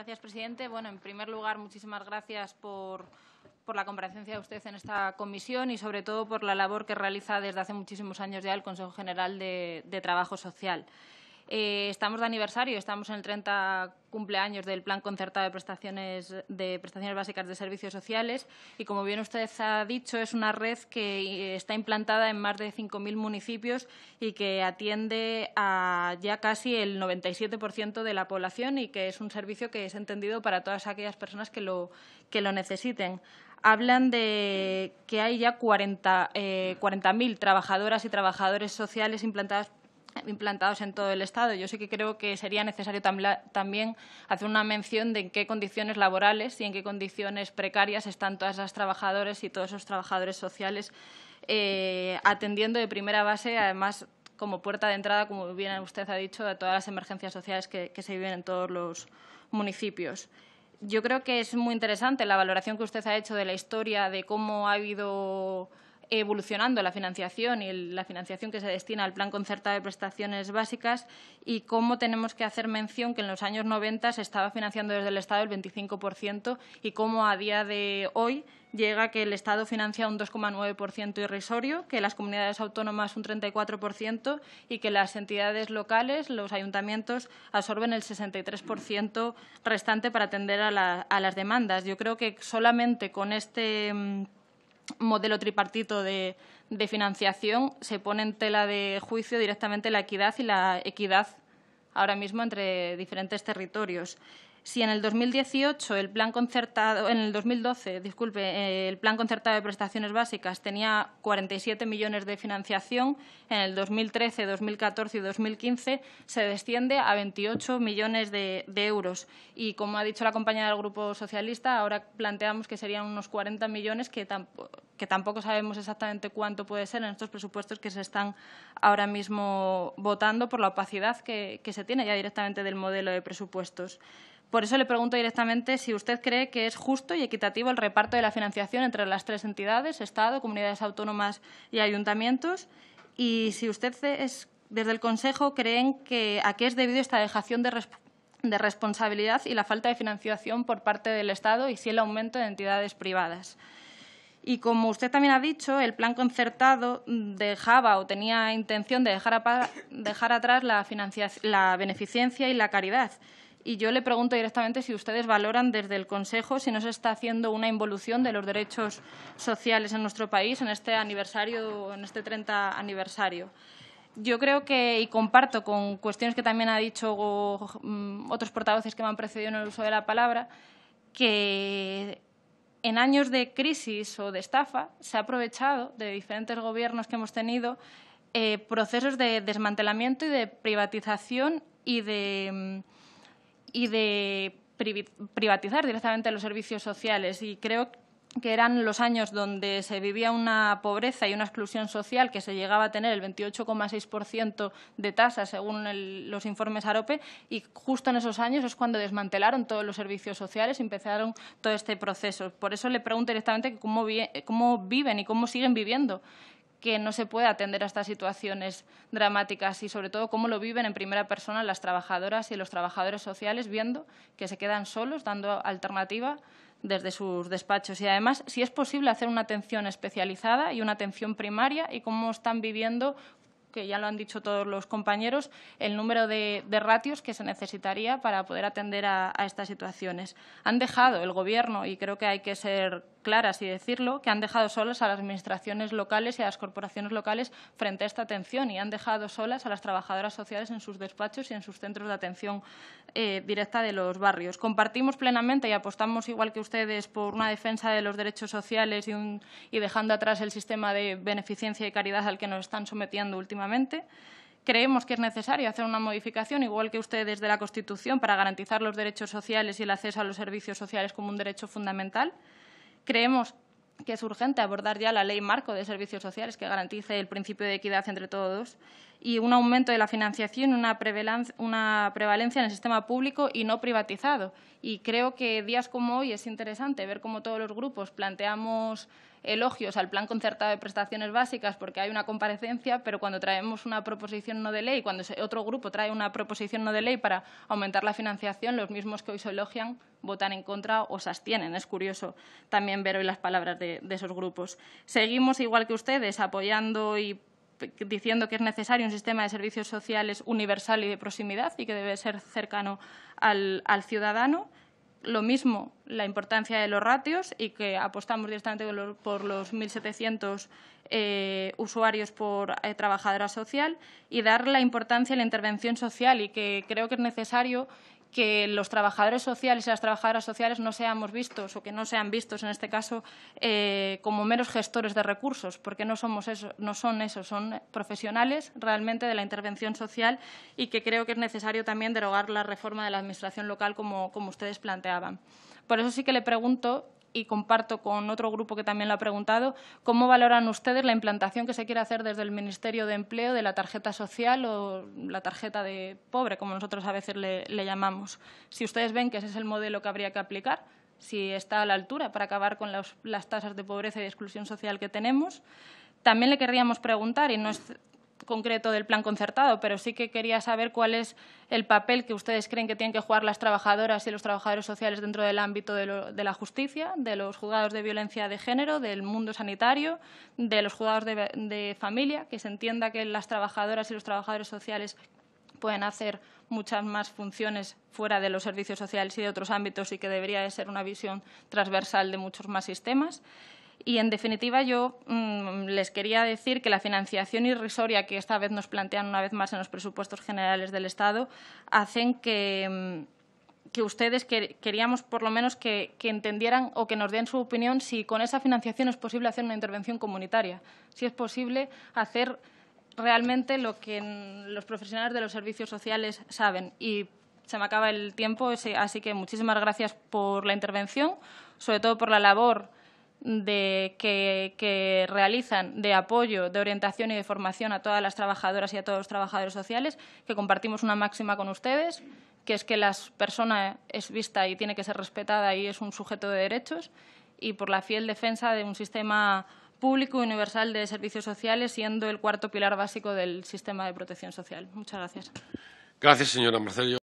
Gracias, presidente. Bueno, en primer lugar, muchísimas gracias por, la comparecencia de usted en esta comisión y, sobre todo, por la labor que realiza desde hace muchísimos años ya el Consejo General de Trabajo Social. Eh, estamos de aniversario, estamos en el 30 cumpleaños del Plan Concertado de Prestaciones, de Prestaciones Básicas de Servicios Sociales y, como bien usted ha dicho, es una red que eh, está implantada en más de 5.000 municipios y que atiende a ya casi el 97% de la población y que es un servicio que es entendido para todas aquellas personas que lo, que lo necesiten hablan de que hay ya 40.000 eh, trabajadoras y trabajadores sociales implantadas implantados en todo el Estado. Yo sí que creo que sería necesario también hacer una mención de en qué condiciones laborales y en qué condiciones precarias están todas las trabajadoras y todos esos trabajadores sociales eh, atendiendo de primera base, además como puerta de entrada, como bien usted ha dicho, a todas las emergencias sociales que se viven en todos los municipios yo creo que es muy interesante la valoración que usted ha hecho de la historia, de cómo ha habido evolucionando la financiación y la financiación que se destina al Plan Concertado de Prestaciones Básicas y cómo tenemos que hacer mención que en los años 90 se estaba financiando desde el Estado el 25% y cómo a día de hoy llega que el Estado financia un 2,9% irrisorio, que las comunidades autónomas un 34% y que las entidades locales, los ayuntamientos, absorben el 63% restante para atender a, a, las demandas. Yo creo que solamente con este mm, modelo tripartito de, de financiación, se pone en tela de juicio directamente la equidad y la equidad ahora mismo entre diferentes territorios si en el 2018 el plan concertado, en el 2012, disculpe, eh, el plan concertado de prestaciones básicas tenía 47 millones de financiación, en el 2013, 2014 y 2015 se desciende a 28 millones de, euros. Y como ha dicho la compañera del Grupo Socialista, ahora planteamos que serían unos 40 millones que, tampoco sabemos exactamente cuánto puede ser en estos presupuestos que se están ahora mismo votando por la opacidad que se tiene ya directamente del modelo de presupuestos. Por eso le pregunto directamente si usted cree que es justo y equitativo el reparto de la financiación entre las tres entidades, Estado, comunidades autónomas y ayuntamientos, y si usted desde el Consejo creen que a qué es debido esta dejación de, responsabilidad y la falta de financiación por parte del Estado y si el aumento de entidades privadas. Y como usted también ha dicho, el plan concertado dejaba o tenía intención de dejar, atrás la beneficencia y la caridad. Y yo le pregunto directamente si ustedes valoran desde el Consejo si no se está haciendo una involución de los derechos sociales en nuestro país en este aniversario, en este 30 aniversario. Yo creo que, y comparto con cuestiones que también ha dicho mm, otros portavoces que me han precedido en el uso de la palabra, que en años de crisis o de estafa se ha aprovechado de diferentes gobiernos que hemos tenido eh, procesos de desmantelamiento y de privatización y de mm, y de privatizar directamente los servicios sociales. Y creo que eran los años donde se vivía una pobreza y una exclusión social que se llegaba a tener el 28,6% de tasa según los informes AROPE y justo en esos años es cuando desmantelaron todos los servicios sociales y empezaron todo este proceso. Por eso le pregunto directamente cómo viven y cómo siguen viviendo que no se puede atender a estas situaciones dramáticas y, sobre todo, cómo lo viven en primera persona las trabajadoras y los trabajadores sociales, viendo que se quedan solos, dando alternativa desde sus despachos. Y, además, si es posible hacer una atención especializada y una atención primaria y cómo están viviendo que ya lo han dicho todos los compañeros, el número de, ratios que se necesitaría para poder atender a estas situaciones. Han dejado el Gobierno, y creo que hay que ser claras y decirlo, que han dejado solas a las administraciones locales y a las corporaciones locales frente a esta atención y han dejado solas a las trabajadoras sociales en sus despachos y en sus centros de atención eh, directa de los barrios. Compartimos plenamente y apostamos, igual que ustedes, por una defensa de los derechos sociales y, y dejando atrás el sistema de beneficencia y caridad al que nos están sometiendo últimamente creemos que es necesario hacer una modificación, igual que ustedes, de la Constitución para garantizar los derechos sociales y el acceso a los servicios sociales como un derecho fundamental. Creemos que es urgente abordar ya la ley marco de servicios sociales que garantice el principio de equidad entre todos y un aumento de la financiación, una, una prevalencia en el sistema público y no privatizado. Y creo que días como hoy es interesante ver cómo todos los grupos planteamos elogios al plan concertado de prestaciones básicas porque hay una comparecencia, pero cuando traemos una proposición no de ley, cuando otro grupo trae una proposición no de ley para aumentar la financiación, los mismos que hoy se elogian votan en contra o se abstienen. Es curioso también ver hoy las palabras de, esos grupos. Seguimos, igual que ustedes, apoyando y diciendo que es necesario un sistema de servicios sociales universal y de proximidad y que debe ser cercano al ciudadano lo mismo la importancia de los ratios y que apostamos directamente por los 1.700 eh, usuarios por eh, trabajadora social y dar la importancia a la intervención social y que creo que es necesario que los trabajadores sociales y las trabajadoras sociales no seamos vistos o que no sean vistos en este caso eh, como meros gestores de recursos, porque no somos eso, no son eso, son profesionales realmente de la intervención social y que creo que es necesario también derogar la reforma de la administración local como, como ustedes planteaban. Por eso sí que le pregunto y comparto con otro grupo que también lo ha preguntado, ¿cómo valoran ustedes la implantación que se quiere hacer desde el Ministerio de Empleo de la tarjeta social o la tarjeta de pobre, como nosotros a veces le, llamamos? Si ustedes ven que ese es el modelo que habría que aplicar, si está a la altura para acabar con las tasas de pobreza y exclusión social que tenemos. También le querríamos preguntar, y no es concreto del plan concertado, pero sí que quería saber cuál es el papel que ustedes creen que tienen que jugar las trabajadoras y los trabajadores sociales dentro del ámbito de, la justicia, de los juzgados de violencia de género, del mundo sanitario, de los juzgados de, de familia, que se entienda que las trabajadoras y los trabajadores sociales pueden hacer muchas más funciones fuera de los servicios sociales y de otros ámbitos y que debería de ser una visión transversal de muchos más sistemas. Y, en definitiva, yo mm, les quería decir que la financiación irrisoria que esta vez nos plantean una vez más en los presupuestos generales del Estado hacen que, mm, ustedes queríamos por lo menos que, que entendieran o que nos den su opinión si con esa financiación es posible hacer una intervención comunitaria, si es posible hacer realmente lo que mm, los profesionales de los servicios sociales saben. Y se me acaba el tiempo, así que muchísimas gracias por la intervención, sobre todo por la labor de, que, realizan de apoyo, de orientación y de formación a todas las trabajadoras y a todos los trabajadores sociales, que compartimos una máxima con ustedes, que es que la persona es vista y tiene que ser respetada y es un sujeto de derechos, y por la fiel defensa de un sistema público universal de servicios sociales, siendo el cuarto pilar básico del sistema de protección social. Muchas gracias. Gracias, señora